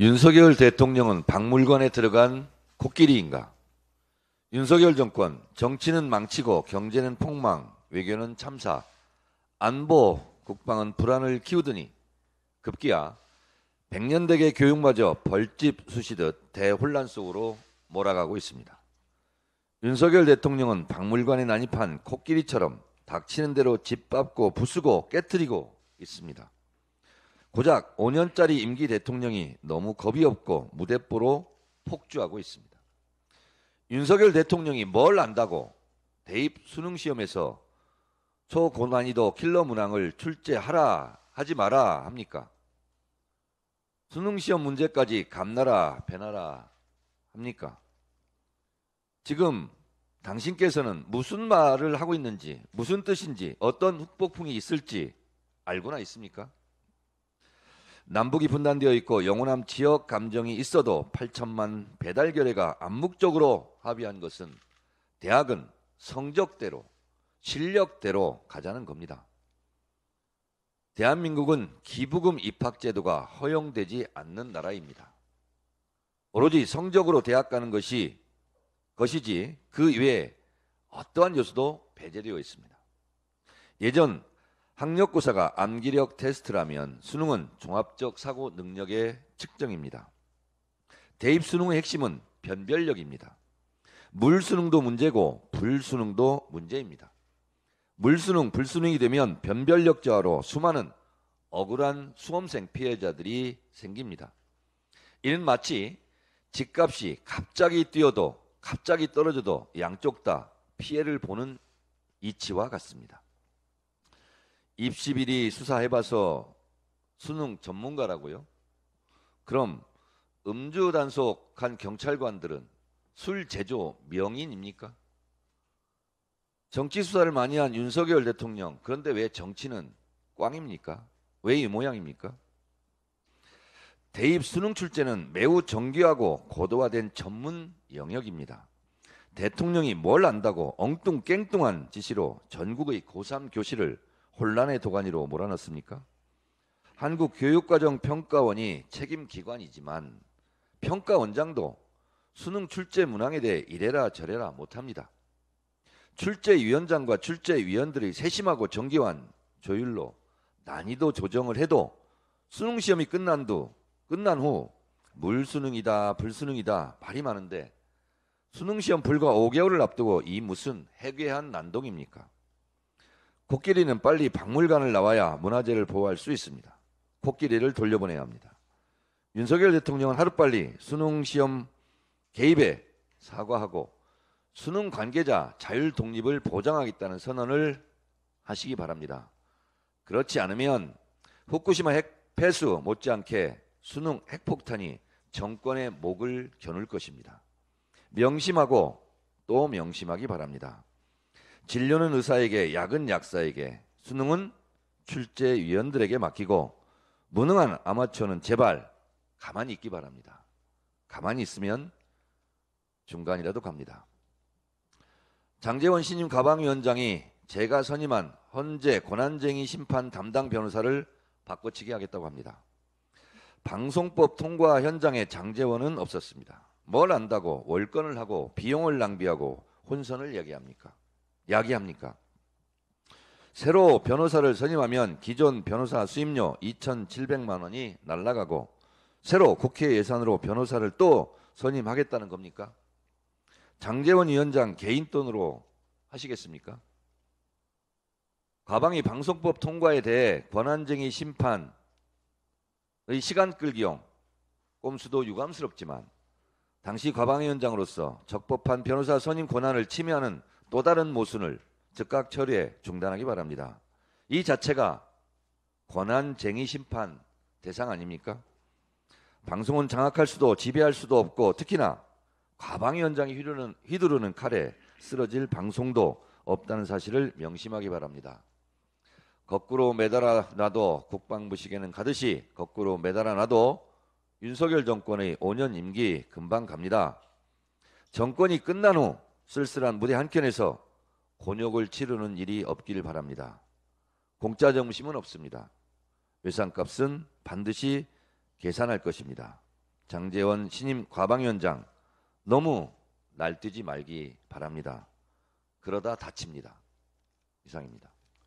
윤석열 대통령은 박물관에 들어간 코끼리인가? 윤석열 정권, 정치는 망치고 경제는 폭망, 외교는 참사, 안보, 국방은 불안을 키우더니 급기야 백년대계 교육마저 벌집 수시듯 대혼란 속으로 몰아가고 있습니다. 윤석열 대통령은 박물관에 난입한 코끼리처럼 닥치는 대로 집밟고 부수고 깨뜨리고 있습니다. 고작 5년짜리 임기 대통령이 너무 겁이 없고 무대뽀로 폭주하고 있습니다. 윤석열 대통령이 뭘 안다고 대입 수능 시험에서 초고난이도 킬러 문항을 출제하라 하지 마라 합니까? 수능 시험 문제까지 감나라 배나라 합니까? 지금 당신께서는 무슨 말을 하고 있는지 무슨 뜻인지 어떤 훅폭풍이 있을지 알고나 있습니까? 남북이 분단되어 있고 영원함 지역 감정이 있어도 8천만 배달 결의가 암묵적으로 합의한 것은 대학은 성적대로 실력대로 가자는 겁니다. 대한민국은 기부금 입학 제도가 허용되지 않는 나라입니다. 오로지 성적으로 대학 가는 것이 것이지 그 외에 어떠한 요소도 배제되어 있습니다. 예전 학력고사가 암기력 테스트라면 수능은 종합적 사고 능력의 측정입니다. 대입 수능의 핵심은 변별력입니다. 물수능도 문제고 불수능도 문제입니다. 물수능, 불수능이 되면 변별력 저하로 수많은 억울한 수험생 피해자들이 생깁니다. 이는 마치 집값이 갑자기 뛰어도 갑자기 떨어져도 양쪽 다 피해를 보는 이치와 같습니다. 입시비리 수사해봐서 수능 전문가라고요? 그럼 음주 단속한 경찰관들은 술 제조 명인입니까? 정치 수사를 많이 한 윤석열 대통령 그런데 왜 정치는 꽝입니까? 왜 이 모양입니까? 대입 수능 출제는 매우 정교하고 고도화된 전문 영역입니다. 대통령이 뭘 안다고 엉뚱 깽뚱한 지시로 전국의 고3 교실을 혼란의 도가니로 몰아넣습니까? 한국 교육과정 평가원이 책임 기관이지만 평가원장도 수능 출제 문항에 대해 이래라 저래라 못합니다. 출제위원장과 출제위원들의 세심하고 정교한 조율로 난이도 조정을 해도 수능 시험이 끝난 후 끝난 후 물수능이다 불수능이다 말이 많은데 수능 시험 불과 5개월을 앞두고 이 무슨 해괴한 난동입니까? 코끼리는 빨리 박물관을 나와야 문화재를 보호할 수 있습니다. 코끼리를 돌려보내야 합니다. 윤석열 대통령은 하루빨리 수능 시험 개입에 사과하고 수능 관계자 자율 독립을 보장하겠다는 선언을 하시기 바랍니다. 그렇지 않으면 후쿠시마 핵 폐수 못지않게 수능 핵폭탄이 정권의 목을 겨눌 것입니다. 명심하고 또 명심하기 바랍니다. 진료는 의사에게, 약은 약사에게, 수능은 출제위원들에게 맡기고 무능한 아마추어는 제발 가만히 있기 바랍니다. 가만히 있으면 중간이라도 갑니다. 장재원 신임 가방위원장이 제가 선임한 헌재 권한쟁의 심판 담당 변호사를 바꿔치기 하겠다고 합니다. 방송법 통과 현장에 장재원은 없었습니다. 뭘 안다고 월권을 하고 비용을 낭비하고 혼선을 얘기합니까? 야기합니까? 새로 변호사를 선임하면 기존 변호사 수임료 2,700만 원이 날라가고 새로 국회 예산으로 변호사를 또 선임하겠다는 겁니까? 장재원 위원장 개인 돈으로 하시겠습니까? 가방이 방송법 통과에 대해 권한쟁의 심판의 시간 끌기용 꼼수도 유감스럽지만 당시 가방위원장으로서 적법한 변호사 선임 권한을 침해하는 또 다른 모순을 즉각 처리해 중단하기 바랍니다. 이 자체가 권한쟁의 심판 대상 아닙니까? 방송은 장악할 수도 지배할 수도 없고 특히나 과방위 원장이 휘두르는, 휘두르는 칼에 쓰러질 방송도 없다는 사실을 명심하기 바랍니다. 거꾸로 매달아 놔도 국방부 시계는 가듯이 거꾸로 매달아 놔도 윤석열 정권의 5년 임기 금방 갑니다. 정권이 끝난 후 쓸쓸한 무대 한켠에서 곤욕을 치르는 일이 없길 바랍니다. 공짜 점심은 없습니다. 외상값은 반드시 계산할 것입니다. 장재원 신임 과방위원장 너무 날뛰지 말기 바랍니다. 그러다 다칩니다. 이상입니다.